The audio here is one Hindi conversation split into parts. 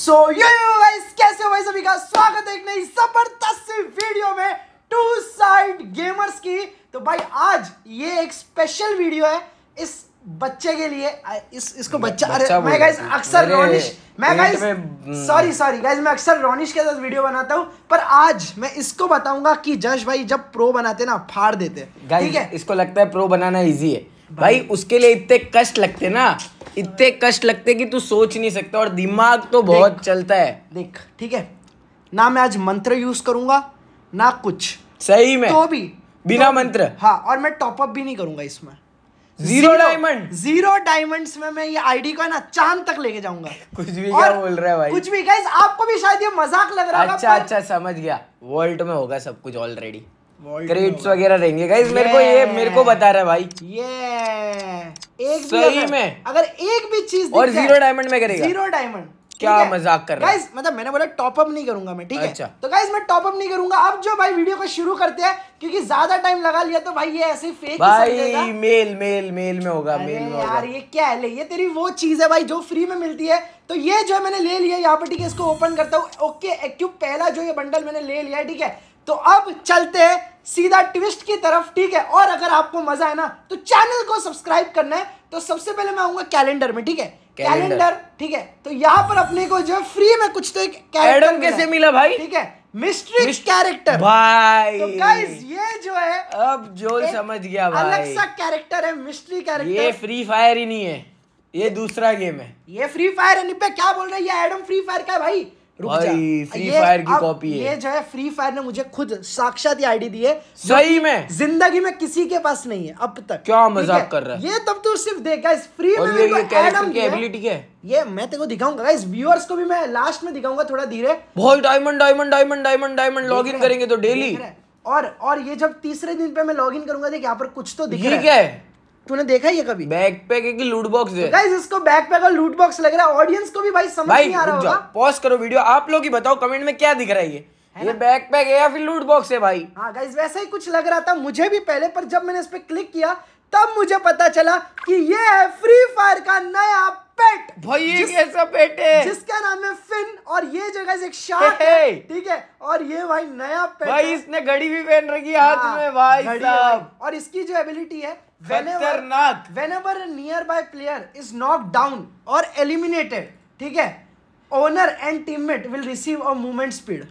सो यो यो गाइस कैसे हो भाई सभी का स्वागत है एक नई जबरदस्त सी वीडियो में टू साइड गेमर्स की तो भाई आज ये एक स्पेशल वीडियो है इस बच्चे के लिए इस इसको बच्चा, अरे मैं गाइस अक्सर रोनिश मैं गाइस सॉरी सॉरी गाइस मैं अक्सर रोनिश के साथ वीडियो बनाता हूं पर आज मैं इसको बताऊंगा कि जश भाई जब प्रो बनाते ना फाड़ देते ठीक है इसको लगता है प्रो बनाना इजी है भाई उसके लिए इतने कष्ट लगते ना इतने कष्ट लगते कि तू सोच नहीं सकता और दिमाग तो बहुत चलता है देख ठीक है ना मैं आज मंत्र यूज करूंगा ना कुछ सही में तो भी बिना तो, मंत्र हाँ और मैं टॉपअप भी नहीं करूंगा इसमें जीरो डायमंड जीरो डायमंड्स में मैं ये आईडी को है ना चांद तक लेके जाऊंगा कुछ भी क्या बोल रहा है भाई कुछ भी गाइस आपको भी शायद ये मजाक लग रहा है अच्छा अच्छा समझ गया वर्ल्ड में होगा सब कुछ ऑलरेडी क्रेडिट्स वगैरह रहेंगे गाइस मेरे को ये मेरे को बता रहा है भाई ये एक सही में अगर एक भी चीज और जीरो डायमंड में करेगा जीरो डायमंड क्या मजाक कर रहा है मतलब मैंने बोला टॉपअप नहीं करूंगा मैं ठीक अच्छा। है तो गाइस मैं टॉपअप नहीं करूंगा अब जो भाई वीडियो को शुरू करते हैं क्योंकि ज्यादा टाइम लगा लिया तो भाई ये ऐसे फेक भाई मेल मेल मेल में होगा मेल में यार ये क्या है ले ये तेरी वो चीज है भाई जो फ्री में मिलती है तो ये जो है मैंने ले लिया यहाँ पर ठीक है इसको ओपन करता हूँ ओके एक्टिव पहला जो ये बंडल मैंने ले लिया ठीक है तो अब चलते हैं सीधा ट्विस्ट की तरफ ठीक है और अगर आपको मजा है ना तो चैनल को सब्सक्राइब करना है तो सबसे पहले मैं आऊंगा कैलेंडर में ठीक है कैलेंडर ठीक है तो यहाँ पर अपने को जो फ्री में कुछ तो एक कैलेंडर कैसे मिला भाई ठीक है मिस्ट्री कैरेक्टर भाई तो गाइस ये जो है अब जो समझ गया भाई अलग सा कैरेक्टर है मिस्ट्री कैरेक्टर ये फ्री फायर ही नहीं है ये दूसरा गेम है ये फ्री फायर है क्या बोल रहे हैं ये एडम फ्री फायर का है भाई भाई फ्री फायर की कॉपी है ये जो है फ्री फायर ने मुझे खुद साक्षात ये आईडी दी है सही में जिंदगी में किसी के पास नहीं है अब तक क्या मजाक कर रहा है ये तब तो सिर्फ देखा इस फ्री में ये, ये कैरेक्टर की एबिलिटी है ये मैं तेरे को दिखाऊंगा गाइस व्यूअर्स को भी मैं लास्ट में दिखाऊंगा थोड़ा धीरे बहुत diamond diamond diamond diamond diamond login करेंगे तो डेली और और ये जब तीसरे दिन पे मैं लॉगिन करूंगा देख यहाँ पर कुछ तो दिख रहा है तूने देखा ये कभी बैकपैक एक लूट बॉक्स है गाइस इसको बैकपैक और लूट बॉक्स लग रहा है ऑडियंस को भी भाई समझ भाई, नहीं आ रहा होगा पॉज करो वीडियो आप लोग ही बताओ कमेंट में क्या दिख रहा है ये है ये बैकपैक है या फिर लूट बॉक्स है भाई हां गाइस वैसा ही कुछ लग रहा था मुझे भी पहले पर जब मैंने इस पे क्लिक किया तब मुझे पता चला कि ये है फ्री फायर का नया पेट भाई ये कैसा पेट है जिसका नाम है फिन और ये जो गाइस एक शार्क है ठीक है और ये भाई नया पेट भाई इसने घड़ी भी पहन रखी हाथ हाँ, में भाई साहब और इसकी जो एबिलिटी है whenever whenever a nearby player is knocked down or और एलिमिनेटेड ठीक है owner and teammate will receive a movement speed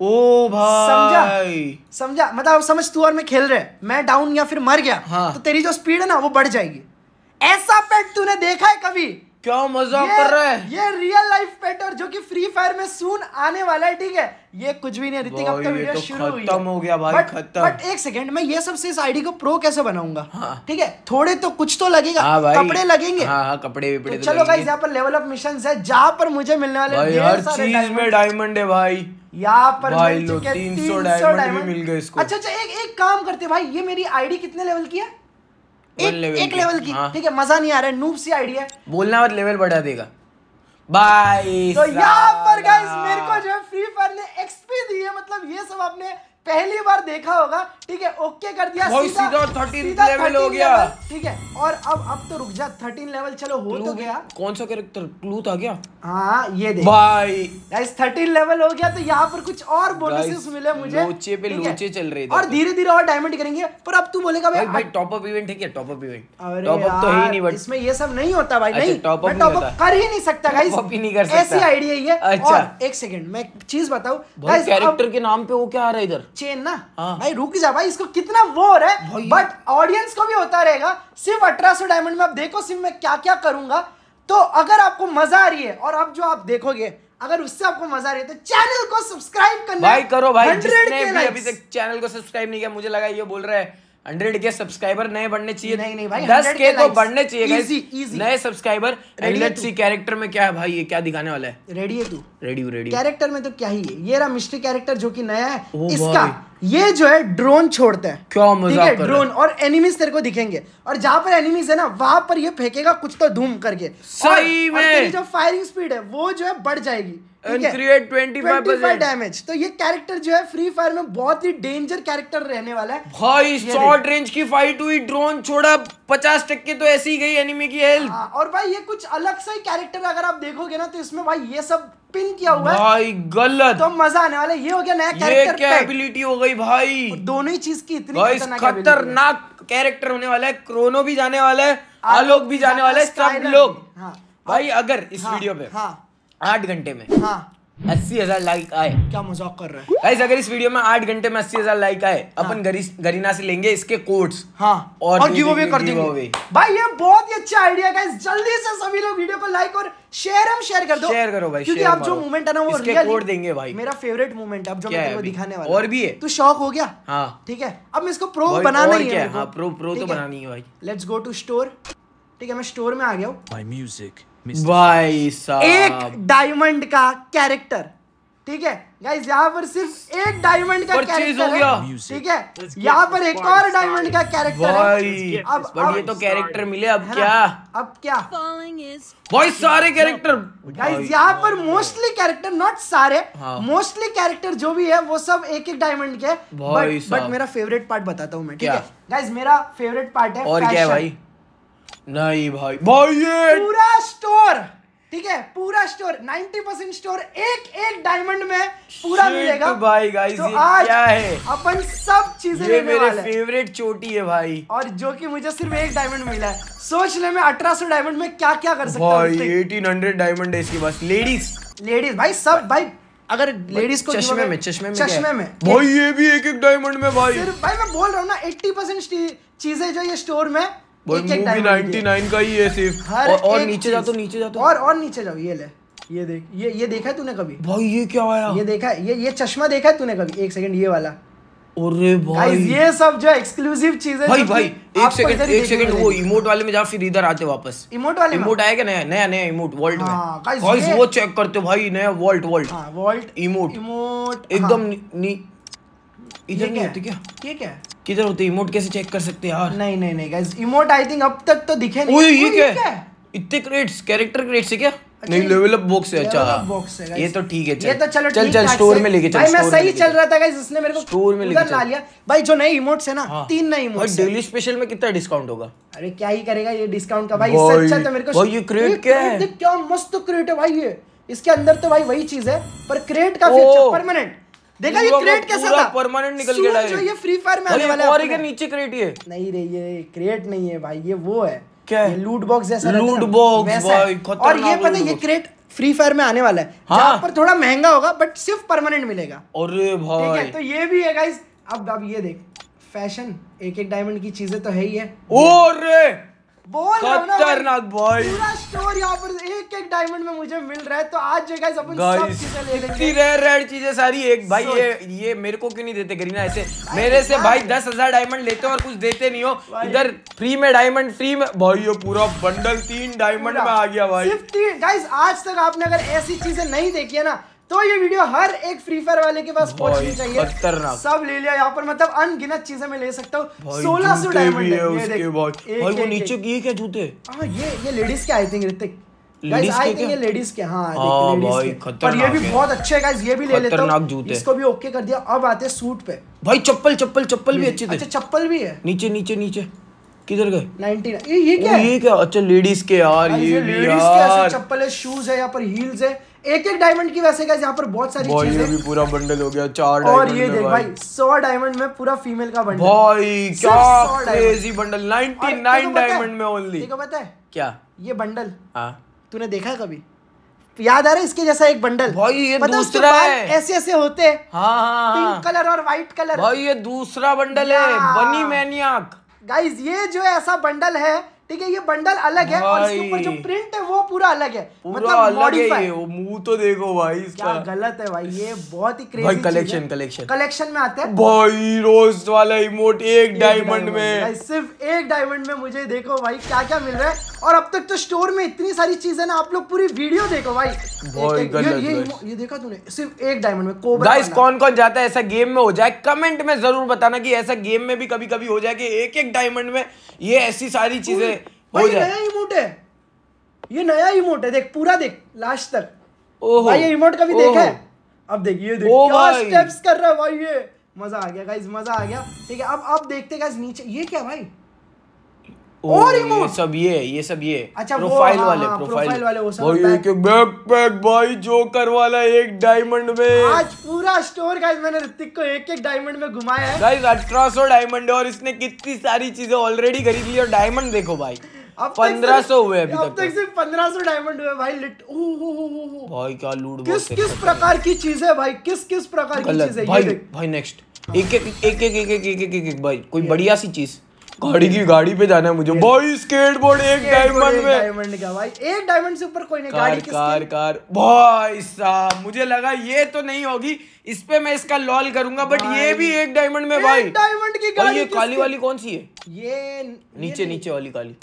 ओ भाई समझा समझा मतलब समझ तू और मैं खेल रहे मैं डाउन या फिर मर गया हाँ. तो तेरी जो स्पीड है ना वो बढ़ जाएगी ऐसा पेट तूने देखा है कभी क्या मजाक कर रहा है ये रियल लाइफ पेट और जो कि फ्री फायर में सून आने वाला है ठीक है ये कुछ भी नहीं ऋतिक अब तो वीडियो तो शुरू हुई खत्म हो गया भाई बट, खत्म बट एक सेकंड मैं ये सब से इस आईडी को प्रो कैसे बनाऊंगा हाँ। ठीक है थोड़े तो कुछ तो लगेगा हाँ कपड़े लगेंगे हाँ, हाँ कपड़े भी तो, तो चलो गाइस यहाँ पर लेवल अप मिशन है जहाँ पर मुझे मिलने वाले हर चीज में डायमंड है भाई यहाँ पर भाई लो 300 डायमंड मिल गए इसको अच्छा अच्छा एक एक काम करते भाई ये मेरी आईडी कितने लेवल की है एक लेवल की हाँ। ठीक है मजा नहीं आ रहा है नूब सी आइडिया बोलना मत लेवल बढ़ा देगा बाय तो यहाँ पर गाइस मेरे को जो है फ्री फायर ने एक्सपी दी है मतलब ये सब आपने पहली बार देखा होगा ठीक है ओके कर दिया सीधा थर्टीन लेवल हो गया ठीक है और अब अब तो रुक जा थर्टीन लेवल चलो हो तो गया कौन सा कैरेक्टर क्लू था क्या हाँ ये देख भाई गाइस थर्टीन लेवल हो गया तो यहाँ पर कुछ और बोनसेस मिले मुझे लोचे पे लोचे चल रहे थे और तो। धीरे धीरे और डायमंड करेंगे पर अब तू बोलेगा भाई भाई टॉप अप इवेंट है क्या top up event top up तो है ही नहीं बट इसमें ये सब नहीं होता भाई अच्छा, नहीं टॉप अप टॉप अप कर ही नहीं सकता गाइस टॉप ही नहीं कर सकता ऐसी आईडिया ही है अच्छा एक सेकंड मैं एक चीज बताऊं गाइस कैरेक्टर के नाम पे वो क्या आ रहा है इधर चेन ना हाँ। भाई रुक जा भाई इसको कितना वो हो रहा है बट ऑडियंस को भी होता रहेगा सिर्फ अठारह डायमंड में आप देखो सिर्फ मैं क्या क्या करूंगा तो अगर आपको मजा आ रही है और अब जो आप देखोगे अगर उससे आपको मजा आ रही है तो चैनल को सब्सक्राइब करना भाई करो भाई जिसने भी अभी तक चैनल को सब्सक्राइब नहीं किया मुझे लगा ये बोल रहा है हंड्रेड के सब्सक्राइबर नए बढ़ने चाहिए नहीं नहीं भाई दस के, तो बढ़ने चाहिए नए सब्सक्राइबर सी कैरेक्टर में क्या है भाई ये क्या दिखाने वाला है रेडी है तू रेडी रेडी कैरेक्टर में तो क्या ही है ये रहा मिस्ट्री कैरेक्टर जो कि नया है oh, इसका ये जो है ड्रोन छोड़ता है क्यों मजा है ड्रोन और एनिमीज तेरे को दिखेंगे और जहां पर एनिमीज है ना वहां पर ये फेंकेगा कुछ तो धूम करके सही में जो फायरिंग स्पीड है वो जो है बढ़ जाएगी तो तो हाँ, और भाई ये कुछ अलग सा ही कैरेक्टर अगर आप देखोगे ना तो इसमें भाई ये सब पिन किया हुआ भाई गलत तो मजा आने वाला ये हो गया नया कैरेक्टर हो गई भाई दोनों ही चीज की इतनी खतरनाक कैरेक्टर होने वाला है क्रोनो भी जाने वाला है आलोक भी जाने वाला है सब लोग हाँ। भाई अगर इस वीडियो हाँ, पे हाँ आठ घंटे में हाँ। अस्सी हजार लाइक आए क्या मजाक कर रहा है गाइस अगर इस वीडियो में आठ घंटे में अस्सी हजार लाइक आए हाँ। अपन गरी, गरीना से लेंगे इसके कोड्स हाँ और, और गिव अवे कर देंगे भाई ये बहुत ही अच्छा आइडिया गाइस जल्दी से सभी लोग वीडियो को लाइक और शेयर हम शेयर कर दो शेयर करो भाई क्योंकि आप जो मूवमेंट है ना वो इसके कोड देंगे भाई मेरा फेवरेट मूवमेंट अब जो मैं तेरे दिखाने वाला और भी है तू शौक हो गया हाँ ठीक है अब मैं इसको प्रो बनाना ही है प्रो प्रो हाँ, तो बनानी है भाई लेट्स गो टू स्टोर ठीक है मैं स्टोर में आ गया हूँ म्यूजिक भाई साहब एक डायमंड का कैरेक्टर ठीक है गाइस यहाँ पर सिर्फ एक डायमंड का कैरेक्टर है ठीक है यहाँ पर एक और डायमंड का कैरेक्टर है अब अब ये तो कैरेक्टर मिले अब क्या अब क्या बहुत सारे कैरेक्टर गाइस यहाँ पर मोस्टली कैरेक्टर नॉट सारे मोस्टली हाँ। कैरेक्टर जो भी है वो सब एक एक डायमंड के बट मेरा फेवरेट पार्ट बताता हूँ मैं ठीक है गाइज मेरा फेवरेट पार्ट है और क्या भाई नहीं भाई भाई ये पूरा स्टोर ठीक है पूरा स्टोर 90 परसेंट स्टोर एक एक डायमंड में पूरा मिलेगा भाई गाइस तो आज क्या है अपन सब चीजें ये मेरे फेवरेट चोटी है भाई और जो कि मुझे सिर्फ एक डायमंड मिला है सोच ले मैं सौ डायमंड में क्या क्या कर सकता हूँ एटीन हंड्रेड डायमंड है इसके पास लेडीज लेडीज भाई सब भाई अगर लेडीज को चश्मे में चश्मे में चश्मे में भाई ये भी एक एक डायमंड में भाई भाई मैं बोल रहा हूँ ना एट्टी परसेंट चीजें जो ये स्टोर में मूवी 99 का ही है सिर्फ और, और नीचे जा तो नीचे जा तो और और नीचे जाओ ये ले ये देख ये ये देखा है तूने कभी भाई ये क्या आया ये देखा है ये ये चश्मा देखा है तूने कभी एक सेकंड ये वाला अरे भाई ये सब जो एक्सक्लूसिव चीजें भाई भाई एक सेकंड एक सेकंड वो इमोट वाले में जा फिर इधर आते वापस इमोट वाले इमोट आएगा नया नया नया इमोट में गाइस हाँ, वो चेक करते भाई नया vault vault vault emote emote एकदम हाँ। इधर नहीं होती क्या ये क्या किधर होती इमोट कैसे चेक कर सकते यार नहीं नहीं नहीं गाइस इमोट आई थिंक अब तक तो दिखे नहीं ओए ये क्या है इतने क्रेट्स कैरेक्टर क्रेट्स है क्या अच्छा, नहीं लेवल अप बॉक्स है अच्छा ये तो ठीक है चल ये तो चलो चल चल स्टोर में लेके चल भाई मैं सही चल रहा था गाइस इसने मेरे को स्टोर में लेके ला लिया भाई जो नए इमोट्स है ना हाँ। तीन नए इमोट्स डेली स्पेशल में कितना डिस्काउंट होगा अरे क्या ही करेगा ये डिस्काउंट का भाई इससे अच्छा तो मेरे को भाई ये क्रेट क्या है क्या मस्त क्रेट है भाई ये इसके अंदर तो भाई वही चीज है पर क्रेट का फीचर परमानेंट देखा ये क्रेट कैसा था परमानेंट निकल गया जो ये फ्री फायर में आने वाला है और के नीचे क्रेट ये नहीं रे ये क्रेट नहीं है भाई ये वो है क्या है लूट बॉक्स जैसा लूट बॉक्स भाई और ये पता है ये क्रेट फ्री फायर में आने वाला है हाँ। पर थोड़ा महंगा होगा बट सिर्फ परमानेंट मिलेगा अरे भाई ठीक है तो ये भी है गाइस अब अब ये देख फैशन एक एक डायमंड की चीजें तो है ही है ओ रे बोल खतरनाक भाई पूरा स्टोर यहाँ पर एक एक डायमंड में मुझे मिल रहा है तो आज जो गाइस सब चीजें ले लेंगे रेड चीजें सारी एक भाई ये ये मेरे को क्यों नहीं देते गरीना ऐसे मेरे से भाई दस हजार डायमंड लेते हो और कुछ देते नहीं हो इधर फ्री में डायमंड फ्री में भाई ये पूरा बंडल तीन डायमंड में आ गया भाई आज तक आपने अगर ऐसी चीजें नहीं देखी है ना तो ये वीडियो हर एक फ्री फायर वाले के पास पहुंचनी चाहिए सब ले लिया यहाँ पर मतलब अनगिनत चीजें मैं ले सकता हूँ सोलह सौ डायमंड क्या जूते हाँ, ये ये लेडीज के आई थिंक ऋतिक लेडीज के हाँ, हाँ पर ये भी बहुत अच्छे ये भी ले लेते इसको भी ओके कर दिया अब आते सूट पे भाई चप्पल चप्पल चप्पल भी अच्छे अच्छा चप्पल भी है नीचे नीचे नीचे किधर गए ये क्या है ये क्या अच्छा लेडीज के यार हाँ, ये लेडीज के चप्पल है शूज है यहाँ पर हील्स है एक एक डायमंड की वैसे यहाँ पर बहुत सारी चीजें भी पूरा बंडल हो गया चार और ये देख भाई सौ डायमंड में पूरा फीमेल का बंडल भाई क्या crazy bundle ninety nine diamond में ओनली देखो पता है क्या ये बंडल हाँ। तूने देखा है कभी याद आ रहा है इसके जैसा एक बंडल भाई ये दूसरा है ऐसे ऐसे होते हैं हाँ, हाँ, पिंक हाँ, कलर हाँ। और व्हाइट कलर भाई ये दूसरा बंडल है बनी मैनियाक गाइस ये जो ऐसा बंडल है ठीक है ये बंडल अलग है और इसके ऊपर जो प्रिंट है वो पूरा अलग है पूरा मतलब अलग है ये मुंह तो देखो भाई इसका क्या गलत है भाई ये बहुत ही क्रेजी कलेक्शन कलेक्शन कलेक्शन में आते हैं भाई रोज वाला इमोट एक, एक डायमंड में सिर्फ एक डायमंड में मुझे देखो भाई क्या क्या मिल रहा है और अब तक तो स्टोर में इतनी सारी चीजें ना आप लोग पूरी वीडियो देखो भाई ये, ये, ये देखा तूने सिर्फ एक डायमंड में कोबरा गाइस कौन कौन जाता है ऐसा गेम में हो जाए कमेंट में जरूर बताना कि ऐसा गेम में भी कभी कभी हो जाए कि एक एक डायमंड में ये ऐसी सारी चीजें हो जाए नया इमोट है ये नया इमोट है देख पूरा देख लास्ट तक ओहो ये इमोट कभी देखा है अब देखिए ये देख क्या स्टेप्स कर रहा है भाई ये मजा आ गया गाइस मजा आ गया ठीक है अब अब देखते गाइस नीचे ये क्या भाई और ये सब ये ये सब ये अच्छा प्रोफाइल हाँ, वाले प्रोफाइल हाँ, वाले वो सब भाई के बैकपैक भाई जोकर वाला एक डायमंड में आज पूरा स्टोर गाइस मैंने ऋतिक को एक एक डायमंड में घुमाया है गाइस 1800 डायमंड और इसने कितनी सारी चीजें ऑलरेडी खरीद ली और डायमंड देखो भाई पंद्रह सौ हुए अभी अब तक तो। सिर्फ पंद्रह सौ डायमंड हुए भाई लिट भाई क्या लूट किस किस प्रकार की चीज है भाई किस किस प्रकार की चीज है भाई भाई नेक्स्ट एक एक एक एक एक एक एक भाई कोई बढ़िया सी चीज गाड़ी की गाड़ी पे जाना है मुझे भाई स्केटबोर्ड एक डायमंड में डायमंड का भाई एक डायमंड से ऊपर कोई नहीं कार, गाड़ी कार कार भाई साहब मुझे लगा ये तो नहीं होगी इस पे मैं इसका लॉल करूंगा बट ये भी एक डायमंड में भाई डायमंड की गाड़ी ये काली वाली कौन सी है ये नीचे नीचे वाली काली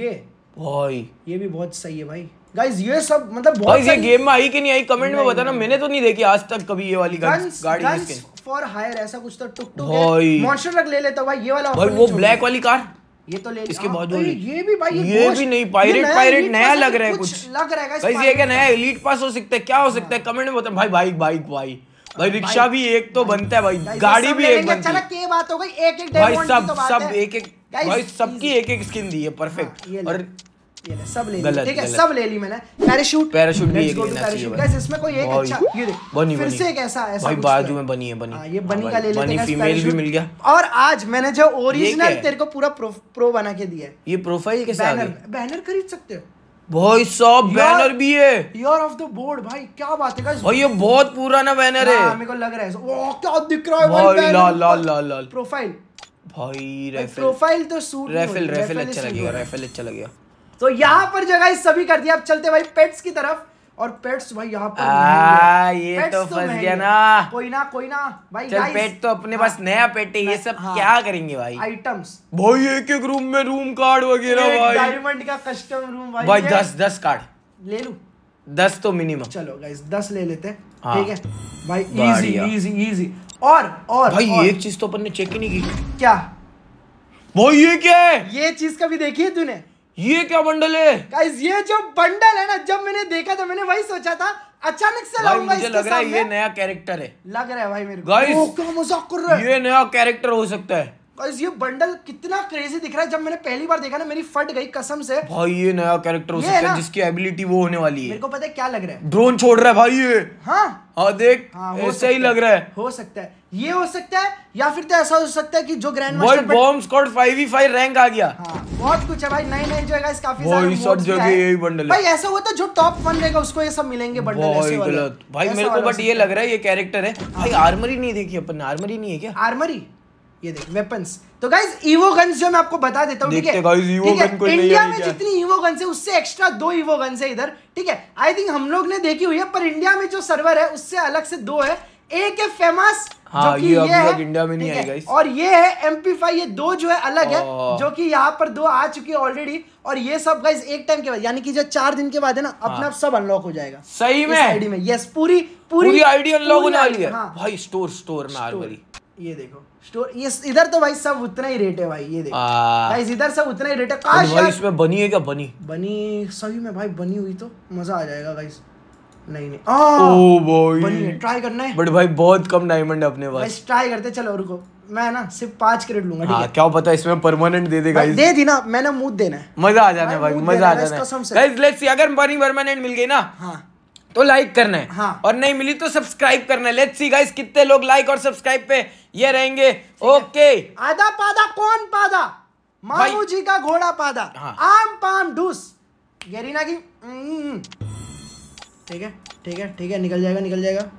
ये भाई ये भी बहुत सही है भाई गाइस ये सब मतलब बहुत ये गेम में आई कि नहीं आई कमेंट में बताना मैंने तो नहीं देखी आज तक कभी ये वाली गाड़ी फॉर हायर ऐसा कुछ तो टुक टुक मॉन्स्टर रख ले लेता भाई ये वाला भाई वो ब्लैक वाली कार ये तो ले इसके हाँ, बहुत तो ये भी भाई ये, ये भी नहीं पायरेट पायरेट नया लग रहा है कुछ लग रहा है गाइस ये क्या नया एलीट पास हो सकता है क्या हो सकता है कमेंट हाँ। में बताओ भाई बाइक बाइक भाई भाई रिक्शा भी एक तो बनता है भाई गाड़ी भी एक बनती अच्छा, है चला के बात हो गई एक एक डायमंड की तो बात है भाई सब सब एक एक भाई सबकी एक एक स्किन दी है परफेक्ट हाँ, और सब ले ली मैंने पैराशूट पैराशूट भी इसमें कोई अच्छा- बाजू तो में बनी है हाँ, ये बनी हाँ, का ले फीमेल भी मिल गया और आज मैंने जो ओरिजिनल तेरे को पूरा प्रो बना के दिया ये प्रोफाइल कैसे बैनर खरीद सकते हो भाई साहब बैनर भी है यार ऑफ द बोर्ड भाई क्या बात है भाई ये बहुत पुराना बैनर है हाँ, मेरे को लग रहा है क्या दिख रहा है भाई लाल लाल लाल लाल प्रोफाइल भाई रेफिल प्रोफाइल तो सूट रेफिल रेफिल अच्छा लगेगा रेफिल अच्छा लगेगा तो यहाँ पर जगह सभी कर दिया अब चलते भाई पेट्स की तरफ और पेट्स भाई यहाँ पर आ, ये तो, तो फंस तो गया ना कोई ना कोई ना भाई चल पेट तो अपने पास हाँ, नया पेट है ये सब हाँ, क्या करेंगे भाई आइटम्स भाई एक एक रूम में रूम कार्ड वगैरह भाई डायमंड का कस्टम रूम भाई भाई दस दस कार्ड ले लू दस तो मिनिमम चलो गाइस दस ले लेते हैं हाँ। ठीक है भाई इजी इजी इजी और और भाई एक चीज तो अपन ने चेक ही नहीं की क्या भाई ये क्या है ये चीज कभी देखी है तूने ये क्या बंडल है गाइस ये जो बंडल है ना जब मैंने देखा तो मैंने वही सोचा था अचानक से लाऊंगा मुझे लग रहा है ये नया कैरेक्टर है लग रहा है भाई मेरे को गाइस क्या मजाक कर रहा है ये नया कैरेक्टर हो सकता है गाइस ये बंडल कितना क्रेजी दिख रहा है जब मैंने पहली बार देखा ना मेरी फट गई कसम से भाई ये नया कैरेक्टर हो सकता है जिसकी एबिलिटी वो होने वाली है मेरे को पता है क्या लग रहा है ड्रोन छोड़ रहा है भाई ये हाँ हाँ देख हाँ, ऐसे ही लग रहा है हो सकता है ये हो सकता है या फिर तो ऐसा हो सकता है कि जो grand master bomb squad 5v5 rank आ गया हाँ, बहुत कुछ है भाई नए नए जो है गाइस काफी सारे सब जगह यही बंडल भाई ऐसा हुआ तो जो टॉप 1 रहेगा उसको ये सब मिलेंगे बंडल ऐसे वाले भाई मेरे को बट ये लग रहा है ये कैरेक्टर है भाई आर्मरी हाँ। नहीं देखी अपन आर्मरी नहीं है क्या आर्मरी ये देख वेपन्स तो गाइज ईवो गन्स जो मैं आपको बता देता हूँ ठीक है इंडिया में जितनी ईवो गन्स है उससे एक्स्ट्रा दो ईवो गन्स है इधर ठीक है आई थिंक हम लोग ने देखी हुई है पर इंडिया में जो सर्वर है उससे अलग से दो है एक है फेमस हाँ, जो कि ये, ये है इंडिया में नहीं आई गाइस और ये है एम ये दो जो है अलग है जो कि यहाँ पर दो आ चुकी है ऑलरेडी और ये सब गाइज एक टाइम के बाद यानी कि जो चार दिन के बाद है ना हाँ। अपना हाँ। सब अनलॉक हो जाएगा सही में आईडी में यस पूरी पूरी आईडी अनलॉक होने वाली है हाँ। भाई स्टोर स्टोर में ये देखो स्टोर ये इधर तो भाई सब उतना ही रेट है भाई ये देखो गाइस इधर सब उतना ही रेट है काश भाई इसमें बनी है क्या बनी बनी सही में भाई बनी हुई तो मजा आ जाएगा गाइस नहीं नहीं ओ बॉय बनी है ट्राई करना है बट भाई बहुत कम डायमंड है अपने पास गाइस ट्राई करते चलो रुको मैं ना सिर्फ पांच क्रेडिट लूंगा ठीक हाँ, है क्या पता इसमें परमानेंट दे देगा दे दी ना मैंने मूड देना है मजा आ जाने भाई मजा आ जाने गाइस लेट्स सी अगर बनी परमानेंट मिल गई ना हां तो लाइक करना है हाँ। और नहीं मिली तो सब्सक्राइब करना है लेट्स सी गाइस कितने लोग लाइक और सब्सक्राइब पे ये रहेंगे ओके आधा पादा कौन पादा मामू जी का घोड़ा पादा हाँ। आम पाम डूस गरीना की हम्म। ठीक है ठीक है ठीक है निकल जाएगा निकल जाएगा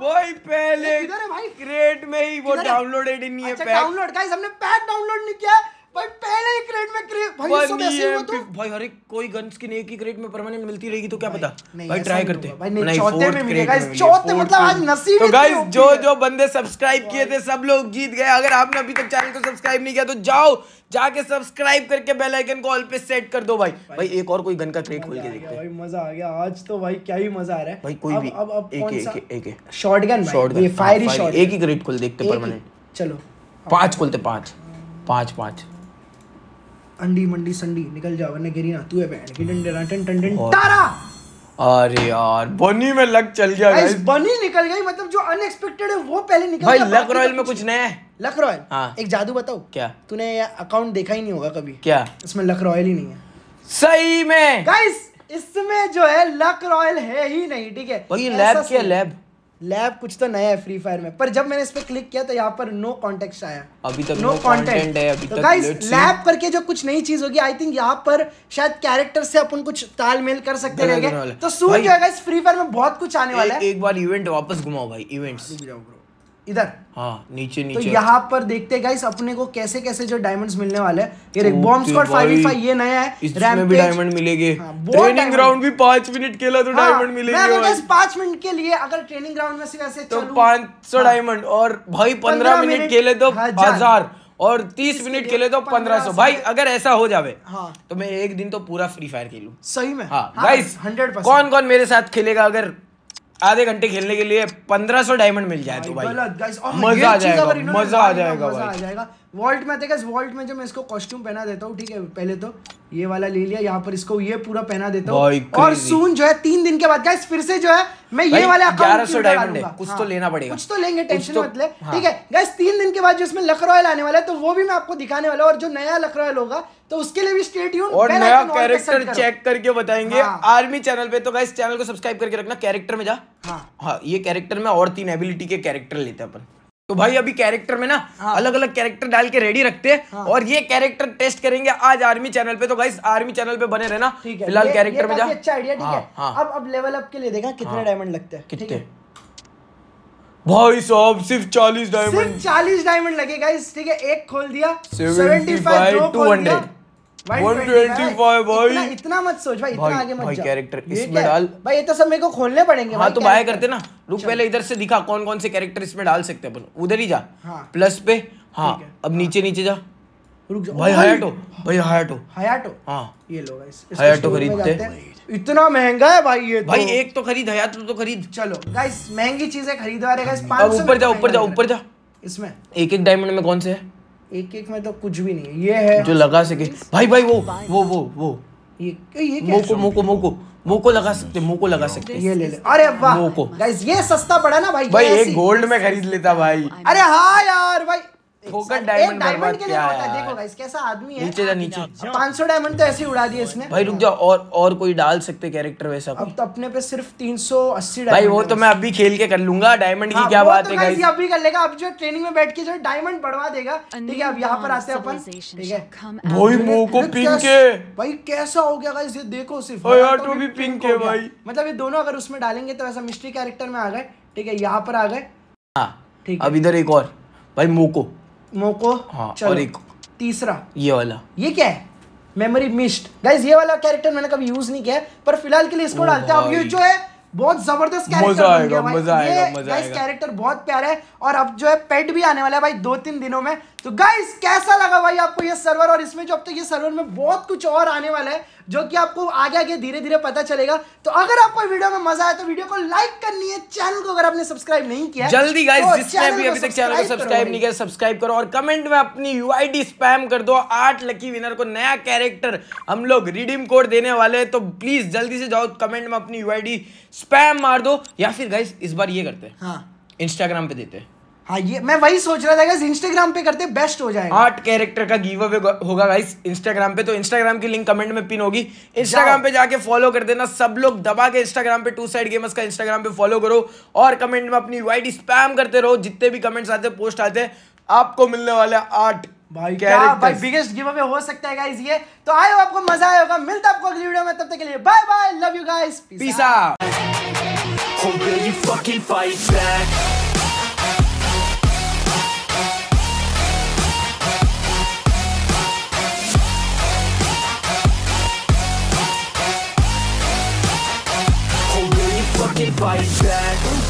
बॉय पहले किधर है भाई क्रेट में ही वो डाउनलोडेड ही नहीं है पैक डाउनलोड गाइस हमने पैक डाउनलोड नहीं किया भाई पहले ही क्रेट में क्रेट भाई सब ऐसे हुआ तो भाई हर एक कोई गन्स की ही क्रेट में परमानेंट मिलती रहेगी तो क्या पता भाई ट्राई करते भाई चौथे में मिलेगा चौथे मतलब आज नसीब तो गाइस जो जो बंदे सब्सक्राइब किए थे सब लोग जीत गए अगर आपने अभी तक चैनल को सब्सक्राइब नहीं किया तो जाओ जाके सब्सक्राइब करके बेल आइकन को ऑल पे सेट कर दो भाई भाई एक और कोई गन का क्रेट खोल के देखते हैं भाई मजा आ गया आज तो भाई क्या ही मजा आ रहा है भाई कोई भी अब अब एक एक एक शॉटगन भाई ये फायरी हाँ, शॉट एक ही क्रेट खोल देखते परमानेंट चलो पांच खोलते पांच पांच पांच अंडी मंडी संडी निकल जा वरना गिरी ना तू है बहन की डंडे ना टन टन टन तारा अरे यार बनी में लक चल गया गाइस बनी निकल गई मतलब जो अनएक्सपेक्टेड है वो पहले निकल भाई लक रॉयल तो में कुछ नया है लक रॉयल हां एक जादू बताओ क्या तूने ये अकाउंट देखा ही नहीं होगा कभी क्या इसमें लक रॉयल ही नहीं है सही में गाइस इसमें जो है लक रॉयल है ही नहीं ठीक है भाई लैब क्या लैब लैब कुछ तो नया है फ्री फायर में पर जब मैंने इस पर क्लिक किया तो यहाँ पर नो कॉन्टेक्ट आया अभी तक नो कॉन्टेंट है अभी तो तक लैब करके जो कुछ नई चीज होगी आई थिंक यहाँ पर शायद कैरेक्टर से अपन कुछ तालमेल कर सकते रहेंगे तो सुन जो है फ्री फायर में बहुत कुछ आने वाला है एक बार इवेंट वापस घुमाओ भाई इवेंट इधर हाँ नीचे तो नीचे तो यहाँ पर देखते हैं गाइस अपने को कैसे कैसे जो डायमंड्स मिलने वाले हैं ये बॉम्ब स्क्वाड फाइव फाइव ये नया है इसमें भी डायमंड मिलेंगे हाँ, ट्रेनिंग ग्राउंड भी पांच मिनट खेला तो डायमंड हाँ, मिलेंगे मैं बस पांच मिनट के लिए अगर ट्रेनिंग ग्राउंड में से वैसे तो पांच सौ डायमंड हाँ। और भाई पंद्रह मिनट खेले तो हाँ, हजार और तीस मिनट खेले तो पंद्रह सौ भाई अगर ऐसा हो जावे हाँ। तो मैं एक दिन तो पूरा फ्री फायर खेलू सही में हाँ, हाँ गाइस हंड्रेड कौन कौन मेरे साथ खेलेगा अगर आधे घंटे खेलने के लिए पंद्रह सौ डायमंड मिल जाए तो भाई oh मजा आ जाएगा मजा आ जाएगा वॉल्ट में आते गैस वॉल्ट में जो मैं इसको कॉस्ट्यूम पहना देता हूँ ठीक है पहले तो ये वाला ले लिया यहाँ पर इसको ये पूरा पहना देता हूँ और सून जो है तीन दिन के बाद क्या फिर से जो है मैं ये वाला अकाउंट कुछ तो हाँ, तो लेना पड़ेगा कुछ तो लेंगे टेंशन तो, मत ले हाँ। ठीक हाँ। है गैस तीन दिन के बाद जो इसमें लक रॉयल आने वाला है तो वो भी मैं आपको दिखाने वाला हूँ और जो नया लक रॉयल होगा तो उसके लिए भी स्टेट यून और नया कैरेक्टर चेक करके बताएंगे आर्मी हाँ। चैनल पे तो गाइस चैनल को सब्सक्राइब करके रखना कैरेक्टर में जा हाँ, हाँ ये कैरेक्टर में और तीन एबिलिटी के कैरेक्टर लेते हैं अपन तो भाई अभी कैरेक्टर में ना हाँ। अलग अलग कैरेक्टर डाल के रेडी रखते हैं हाँ। और ये कैरेक्टर टेस्ट करेंगे आज आर्मी चैनल पे तो भाई आर्मी चैनल पे बने रहना फिलहाल कैरेक्टर में जा अच्छा आइडिया ठीक हाँ, है हाँ। अब अब लेवल अप के लिए देखा कितने डायमंड हाँ। लगते हैं कितने भाई साहब सिर्फ चालीस डायमंड चालीस डायमंड लगेगा ठीक है एक खोल दिया सेवेंटी फाइव टू हंड्रेड इतना, तो हाँ, तो दिखा कौन कौन से कैरेक्टर इसमें डाल सकते हैं उधर ही जा प्लस हाँ। पे हाँ, हाँ अब नीचे नीचे जा भाई हयाटो भाई हयाटो हयाटो हाँ ये लो गाइस खरीदते इतना महंगा है भाई ये तो। भाई एक तो खरीद हयाटो तो खरीद चलो गाइस महंगी चीजें खरीदवा रहे ऊपर जा ऊपर जा ऊपर जा इसमें एक एक डायमंड में कौन से है एक एक में तो कुछ भी नहीं है ये है जो लगा सके भाई भाई वो वो वो वो ये ये क्या मोको मोको मोको मोको लगा सकते मोको लगा सकते ये ले ले अरे वाह मोको गाइस ये सस्ता पड़ा ना भाई भाई एक गोल्ड में खरीद लेता भाई अरे हाँ यार भाई डायमंड कैसा आदमी है नीचे तो डायमंड और कोई डाल सकते तो अपने सिर्फ तो कर लूंगा डायमंड की हाँ, क्या बात है अब जो ट्रेनिंग में बैठ के जो डायमंड बढ़वा देगा ठीक है अब यहाँ पर आते हैं भाई मुंह को पिंक मतलब भाई कैसा हो गया देखो सिर्फ हाँ, भी पिंक है भाई मतलब ये दोनों अगर उसमें डालेंगे तो ऐसा मिस्ट्री कैरेक्टर में आ गए ठीक है यहाँ पर आ गए हाँ, अब इधर एक और भाई मोको मोको हाँ और एक तीसरा ये वाला ये क्या है मेमोरी मिस्ट गाइज ये वाला कैरेक्टर मैंने कभी यूज नहीं किया पर फिलहाल के लिए इसको डालते हैं अब ये जो है बहुत जबरदस्त कैरेक्टर आएगा, मजा आएगा, मजा आएगा। कैरेक्टर बहुत प्यारा है और अब जो है पेट भी आने वाला है भाई दो तीन दिनों में तो गाइस कैसा लगा भाई आपको ये सर्वर और इसमें जो अब तक तो ये सर्वर में बहुत कुछ और आने वाला है जो कि आपको आगे आगे धीरे धीरे पता चलेगा तो अगर आपको वीडियो में मजा आया तो वीडियो को लाइक करनी है चैनल को अगर आपने सब्सक्राइब नहीं किया जल्दी गाइस तो जिसने भी अभी तक चैनल को सब्सक्राइब नहीं किया सब्सक्राइब करो और कमेंट में अपनी यूआईडी स्पैम कर दो आठ लकी विनर को नया कैरेक्टर हम लोग रिडीम कोड देने वाले तो प्लीज जल्दी से जाओ कमेंट में अपनी यूआईडी स्पैम मार दो या फिर गाइस इस बार ये करते हैं हाँ इंस्टाग्राम पे देते हैं हाँ ये मैं वही सोच रहा था इंस्टाग्राम पे करते बेस्ट हो जाएगा आठ कैरेक्टर का गिव अवे होगा गाइस इंस्टाग्राम पे तो इंस्टाग्राम की लिंक कमेंट में पिन होगी इंस्टाग्राम पे जाके फॉलो कर देना सब लोग दबा के इंस्टाग्राम पे टू साइड गेमर्स का इंस्टाग्राम पे फॉलो करो और कमेंट में अपनी वाइट स्पैम करते रहो जितने भी कमेंट्स आते पोस्ट आते आपको मिलने वाले आठ भाई क्या भाई बिगेस्ट गिव अवे हो सकता है गाइस ये तो आयो आपको मजा आया होगा मिलता आपको अगली वीडियो में तब तक के लिए bye bye love you guys peace out fight back